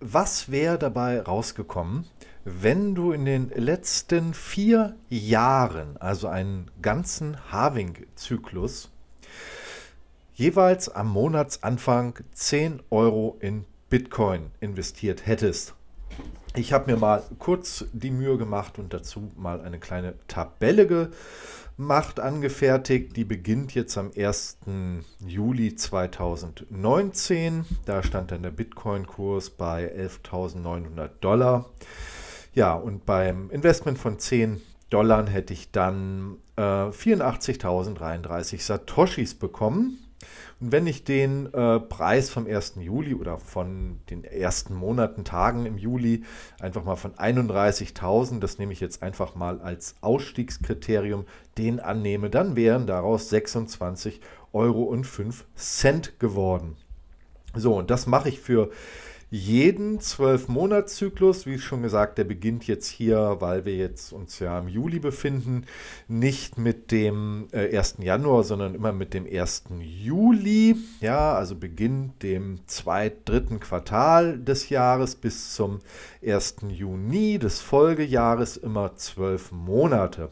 was wäre dabei rausgekommen, wenn du in den letzten vier Jahren, also einen ganzen Harving-Zyklus, jeweils am Monatsanfang 10 Euro in Bitcoin investiert hättest? Ich habe mir mal kurz die Mühe gemacht und dazu mal eine kleine Tabelle gemacht, angefertigt. Die beginnt jetzt am 1. Juli 2019. Da stand dann der Bitcoin-Kurs bei 11.900 Dollar. Ja, und beim Investment von 10 Dollar hätte ich dann äh, 84.033 Satoshis bekommen. Und wenn ich den äh, Preis vom 1. Juli oder von den ersten Monaten, Tagen im Juli einfach mal von 31.000, das nehme ich jetzt einfach mal als Ausstiegskriterium, den annehme, dann wären daraus 26,05 Euro geworden. So, und das mache ich für jeden Zwölf-Monats-Zyklus, wie schon gesagt, der beginnt jetzt hier, weil wir jetzt uns ja im Juli befinden, nicht mit dem äh, 1. Januar, sondern immer mit dem 1. Juli. Ja, also beginnt dem zweiten, dritten Quartal des Jahres bis zum 1. Juni des Folgejahres immer zwölf Monate.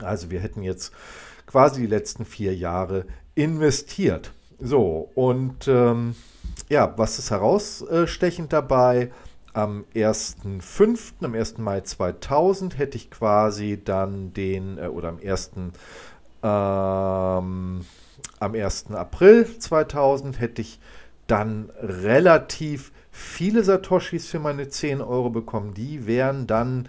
Also wir hätten jetzt quasi die letzten vier Jahre investiert. So, und ähm, ja, was ist herausstechend dabei? Am 1.5., am 1. Mai 2000 hätte ich quasi dann den, äh, oder am 1. Ähm, am 1. April 2000 hätte ich dann relativ viele Satoshis für meine 10 Euro bekommen. Die wären dann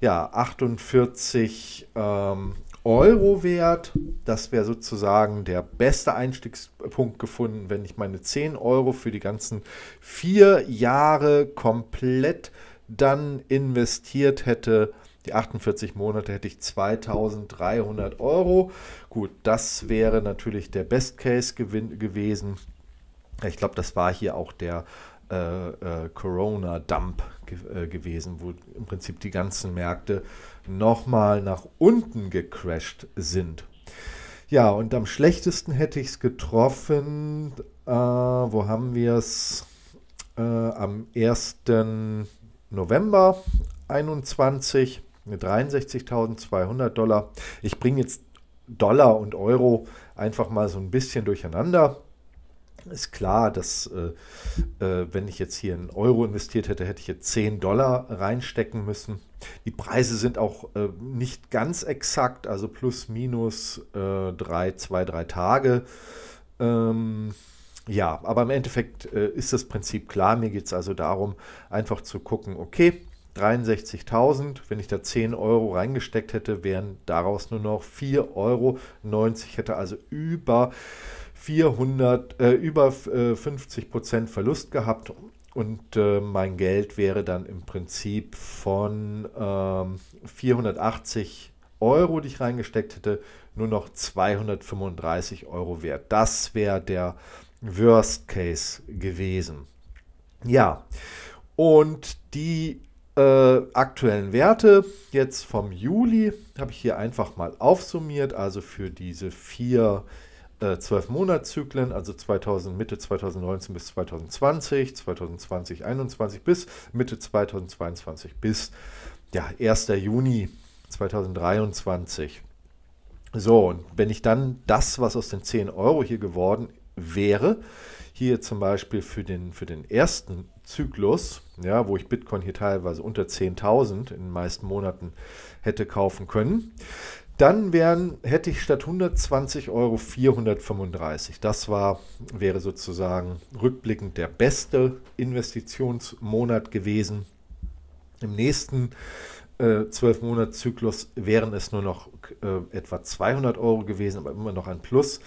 ja 48 ähm, Euro wert. Das wäre sozusagen der beste Einstiegspunkt gefunden, wenn ich meine 10 Euro für die ganzen vier Jahre komplett dann investiert hätte. Die 48 Monate hätte ich 2300 Euro. Gut, das wäre natürlich der Best-Case-Gewinn gewesen. Ich glaube, das war hier auch der äh, äh, Corona-Dump ge äh, gewesen, wo im Prinzip die ganzen Märkte nochmal nach unten gecrashed sind. Ja, und am schlechtesten hätte ich es getroffen, äh, wo haben wir es? am 1. November 21 mit 63.200 Dollar. Ich bringe jetzt Dollar und Euro einfach mal so ein bisschen durcheinander ist klar, dass äh, äh, wenn ich jetzt hier einen Euro investiert hätte, hätte ich jetzt 10 Dollar reinstecken müssen. Die Preise sind auch äh, nicht ganz exakt, also plus minus äh, drei, zwei, drei Tage. Ähm, ja, aber im Endeffekt äh, ist das Prinzip klar. Mir geht es also darum, einfach zu gucken, okay, 63.000, wenn ich da 10 Euro reingesteckt hätte, wären daraus nur noch 4,90 Euro. Hätte also über 400, äh, über 50 äh, Prozent Verlust gehabt und äh, mein Geld wäre dann im Prinzip von ähm, 480 Euro, die ich reingesteckt hätte, nur noch 235 Euro wert. Das wäre der Worst Case gewesen. Ja, und die äh, aktuellen Werte jetzt vom Juli habe ich hier einfach mal aufsummiert. Also für diese vier äh, zwölf Monatszyklen, also 2000, Mitte 2019 bis 2020, 2020, 2021 bis Mitte 2022 bis ja, 1. Juni 2023. So, und wenn ich dann das, was aus den 10 Euro hier geworden wäre, hier zum Beispiel für den, für den ersten Zyklus, ja, wo ich Bitcoin hier teilweise unter 10.000 in den meisten Monaten hätte kaufen können, dann wären, hätte ich statt 120 Euro 435. Das war, wäre sozusagen rückblickend der beste Investitionsmonat gewesen. Im nächsten 12 äh, zyklus wären es nur noch äh, etwa 200 Euro gewesen, aber immer noch ein Plus.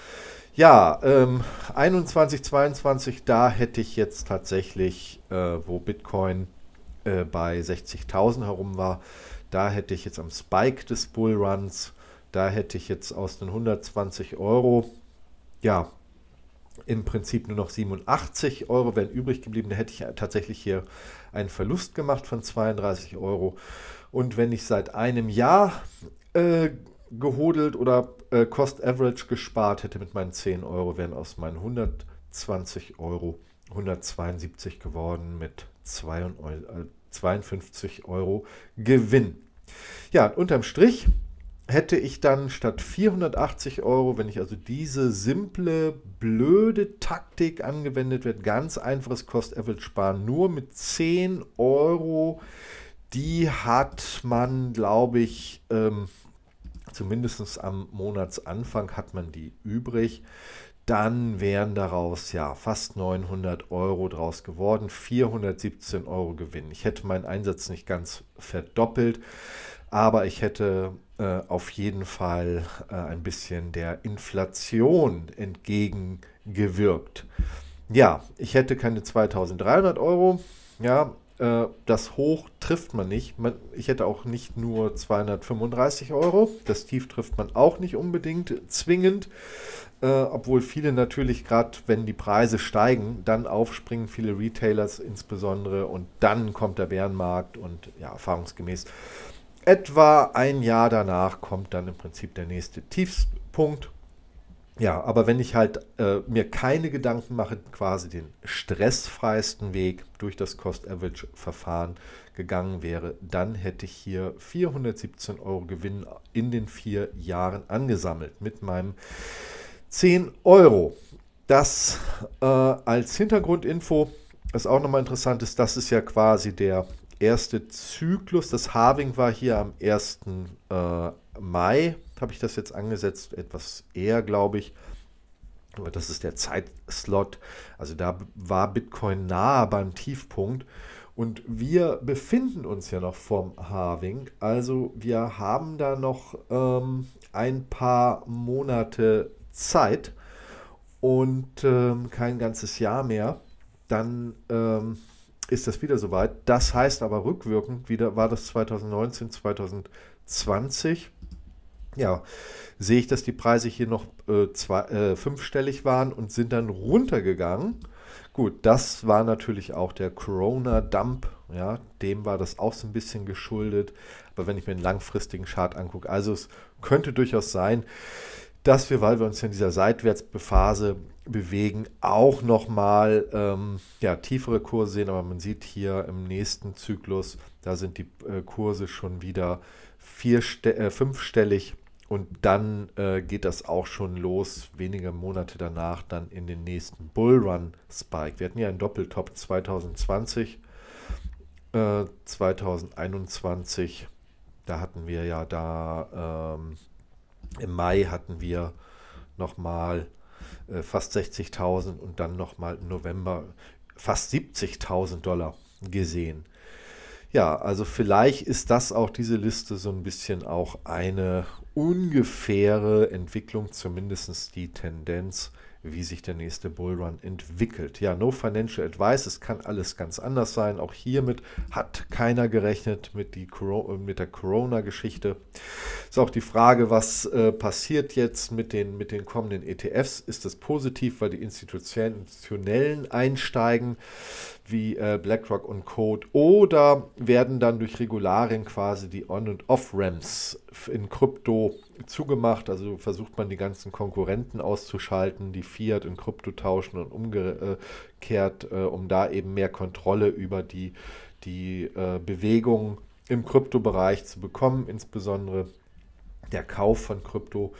Ja, ähm, 21, 22, da hätte ich jetzt tatsächlich, äh, wo Bitcoin äh, bei 60.000 herum war, da hätte ich jetzt am Spike des Bullruns da hätte ich jetzt aus den 120 Euro, ja, im Prinzip nur noch 87 Euro wären übrig geblieben. Da hätte ich tatsächlich hier einen Verlust gemacht von 32 Euro. Und wenn ich seit einem Jahr äh, gehodelt oder äh, Cost Average gespart hätte mit meinen 10 Euro, wären aus meinen 120 Euro 172 geworden mit 52 äh, Euro Gewinn. Ja, unterm Strich hätte ich dann statt 480 Euro, wenn ich also diese simple, blöde Taktik angewendet werde, ganz einfaches Cost Average sparen, nur mit 10 Euro, die hat man, glaube ich, ähm, zumindest am Monatsanfang hat man die übrig. Dann wären daraus ja fast 900 Euro draus geworden, 417 Euro Gewinn. Ich hätte meinen Einsatz nicht ganz verdoppelt. Aber ich hätte äh, auf jeden Fall äh, ein bisschen der Inflation entgegengewirkt. Ja, ich hätte keine 2300 Euro. Ja, äh, das Hoch trifft man nicht. Man, ich hätte auch nicht nur 235 Euro. Das Tief trifft man auch nicht unbedingt zwingend. Äh, obwohl viele natürlich gerade, wenn die Preise steigen, dann aufspringen, viele Retailers insbesondere, und dann kommt der Bärenmarkt und ja, erfahrungsgemäß etwa ein Jahr danach kommt dann im Prinzip der nächste Tiefpunkt. Ja, aber wenn ich halt äh, mir keine Gedanken mache, quasi den stressfreisten Weg durch das Cost-Average-Verfahren gegangen wäre, dann hätte ich hier 417 Euro Gewinn in den vier Jahren angesammelt mit meinem 10 Euro. Das äh, als Hintergrundinfo, was auch nochmal interessant ist, das ist ja quasi der erste Zyklus. Das Harving war hier am 1. Äh, Mai. Habe ich das jetzt angesetzt? Etwas eher, glaube ich. Aber das ist der Zeitslot. Also da war Bitcoin nahe beim Tiefpunkt. Und wir befinden uns ja noch vom Harving. Also wir haben da noch ähm, ein paar Monate Zeit und ähm, kein ganzes Jahr mehr. Dann ähm, ist das wieder soweit. Das heißt aber rückwirkend, wieder war das 2019, 2020. Ja, sehe ich, dass die Preise hier noch äh, zwei, äh, fünfstellig waren und sind dann runtergegangen. Gut, das war natürlich auch der Corona-Dump. Ja, dem war das auch so ein bisschen geschuldet. Aber wenn ich mir einen langfristigen Chart angucke, also es könnte durchaus sein, dass wir, weil wir uns in dieser Seitwärtsphase bewegen, auch nochmal ähm, ja, tiefere Kurse sehen. Aber man sieht hier im nächsten Zyklus, da sind die äh, Kurse schon wieder vierste äh, fünfstellig. Und dann äh, geht das auch schon los, wenige Monate danach, dann in den nächsten Bullrun-Spike. Wir hatten ja einen Doppeltop 2020, äh, 2021. Da hatten wir ja da ähm, im Mai hatten wir nochmal äh, fast 60.000 und dann nochmal im November fast 70.000 Dollar gesehen. Ja, also vielleicht ist das auch diese Liste so ein bisschen auch eine ungefähre Entwicklung, zumindest die Tendenz wie sich der nächste Bullrun entwickelt. Ja, no financial advice, es kann alles ganz anders sein. Auch hiermit hat keiner gerechnet mit, die, äh, mit der Corona-Geschichte. Ist auch die Frage, was äh, passiert jetzt mit den, mit den kommenden ETFs? Ist das positiv, weil die institutionellen einsteigen, wie äh, BlackRock und Co. Oder werden dann durch Regularien quasi die On- und Off-Ramps in Krypto zugemacht, also versucht man die ganzen Konkurrenten auszuschalten, die Fiat in Krypto tauschen und umgekehrt, äh, um da eben mehr Kontrolle über die, die äh, Bewegung im Kryptobereich zu bekommen. Insbesondere der Kauf von Krypto,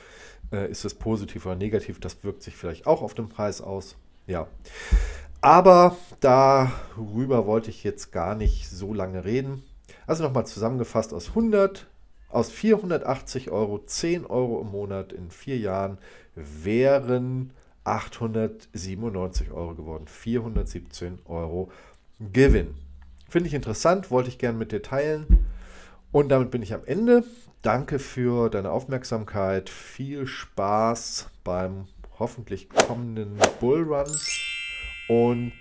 äh, ist es positiv oder negativ, das wirkt sich vielleicht auch auf den Preis aus. Ja. Aber darüber wollte ich jetzt gar nicht so lange reden. Also nochmal zusammengefasst aus 100 aus 480 Euro 10 Euro im Monat in vier Jahren wären 897 Euro geworden. 417 Euro Gewinn. Finde ich interessant, wollte ich gerne mit dir teilen. Und damit bin ich am Ende. Danke für deine Aufmerksamkeit. Viel Spaß beim hoffentlich kommenden Bullrun. Und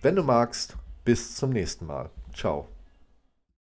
wenn du magst, bis zum nächsten Mal. Ciao.